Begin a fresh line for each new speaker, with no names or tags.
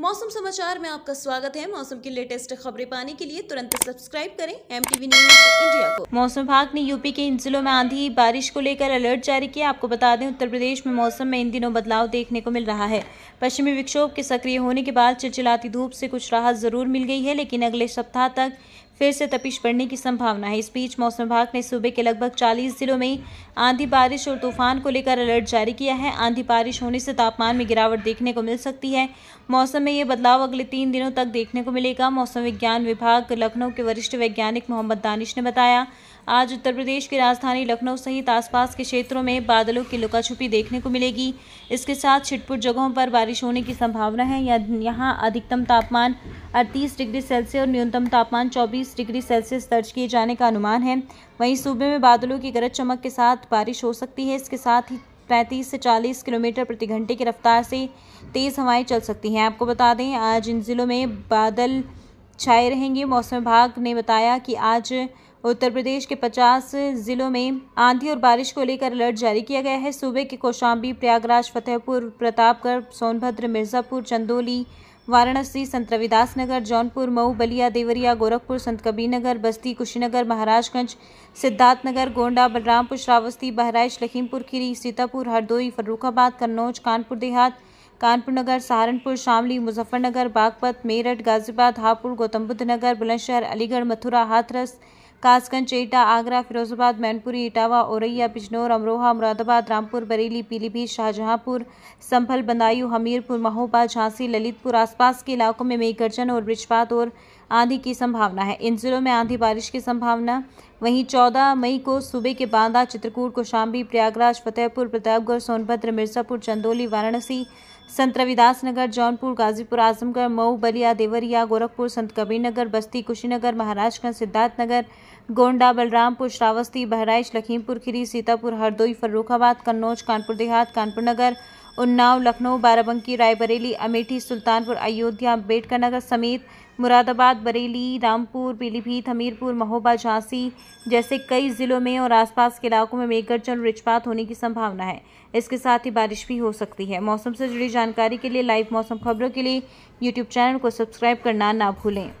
मौसम समाचार में आपका स्वागत है मौसम की लेटेस्ट खबरें पाने के लिए तुरंत सब्सक्राइब करें एम वी न्यूज इंडिया को मौसम विभाग ने यूपी के इन जिलों में आंधी बारिश को लेकर अलर्ट जारी किया आपको बता दें उत्तर प्रदेश में मौसम में इन दिनों बदलाव देखने को मिल रहा है पश्चिमी विक्षोभ के सक्रिय होने के बाद चिलचिलाती धूप से कुछ राहत जरूर मिल गई है लेकिन अगले सप्ताह तक फिर से तपिश बढ़ने की संभावना है इस बीच मौसम विभाग ने सूबे के लगभग 40 जिलों में आंधी बारिश और तूफान को लेकर अलर्ट जारी किया है आंधी बारिश होने से तापमान में गिरावट देखने को मिल सकती है मौसम में ये बदलाव अगले तीन दिनों तक देखने को मिलेगा मौसम विज्ञान विभाग लखनऊ के वरिष्ठ वैज्ञानिक मोहम्मद दानिश ने बताया आज उत्तर प्रदेश की राजधानी लखनऊ सहित आसपास के क्षेत्रों में बादलों की छुपी देखने को मिलेगी इसके साथ छिटपुट जगहों पर बारिश होने की संभावना है यहाँ अधिकतम तापमान अड़तीस डिग्री सेल्सियस और न्यूनतम तापमान चौबीस पैंतीस डिग्री सेल्सियस दर्ज किए जाने का अनुमान है वहीं सूबे में बादलों की गरज चमक के साथ बारिश हो सकती है इसके साथ ही पैंतीस से चालीस किलोमीटर प्रति घंटे की रफ्तार से तेज़ हवाएं चल सकती हैं आपको बता दें आज इन ज़िलों में बादल छाए रहेंगे मौसम विभाग ने बताया कि आज उत्तर प्रदेश के 50 जिलों में आंधी और बारिश को लेकर अलर्ट जारी किया गया है सूबे के कौशाम्बी प्रयागराज फतेहपुर प्रतापगढ़ सोनभद्र मिर्ज़ापुर चंदोली वाराणसी संत रविदास नगर जौनपुर मऊ बलिया देवरिया गोरखपुर संत कबीर नगर बस्ती कुशीनगर महाराजगंज सिद्धार्थनगर गोंडा बलरामपुर श्रावस्ती बहराइच लखीमपुर खीरी सीतापुर हरदोई फर्रुखाबाद कन्नौज कानपुर देहात कानपुर नगर सहारनपुर शामली मुजफ्फरनगर बागपत मेरठ गाजियाबाद हापुड़ गौतमबुद्ध नगर बुलंदशहर अलीगढ़ मथुरा हाथरस कासगंज एटा आगरा फिरोजाबाद मैनपुरी इटावा औरैया बिजनौर अमरोहा मुरादाबाद रामपुर बरेली पीलीभीत शाहजहांपुर संभल बदायूं हमीरपुर महोबा झांसी ललितपुर आसपास के इलाकों में मेघ गर्जन और वृक्षपात और आंधी की संभावना है इन जिलों में आंधी बारिश की संभावना वहीं 14 मई को सूबे के बांदा चित्रकूट कोशाम्बी प्रयागराज फतेहपुर प्रतापगढ़ सोनभद्र मिर्जापुर चंदौली वाराणसी संत रविदास नगर जौनपुर गाजीपुर आजमगढ़ मऊ बलिया देवरिया गोरखपुर संत कबीरनगर बस्ती कुशीनगर महाराजगंज सिद्धार्थनगर गोंडा बलरामपुर श्रावस्ती बहराइच लखीमपुर खीरी सीतापुर हरदोई फर्रुखाबाद कन्नौज कानपुर देहात कानपुर नगर उन्नाव लखनऊ बाराबंकी रायबरेली अमेठी सुल्तानपुर अयोध्या अम्बेडकर नगर समेत मुरादाबाद बरेली रामपुर पीलीभीत हमीरपुर महोबा झांसी जैसे कई ज़िलों में और आसपास के इलाकों में मेघगर्जन और वृक्षपात होने की संभावना है इसके साथ ही बारिश भी हो सकती है मौसम से जुड़ी जानकारी के लिए लाइव मौसम खबरों के लिए यूट्यूब चैनल को सब्सक्राइब करना ना भूलें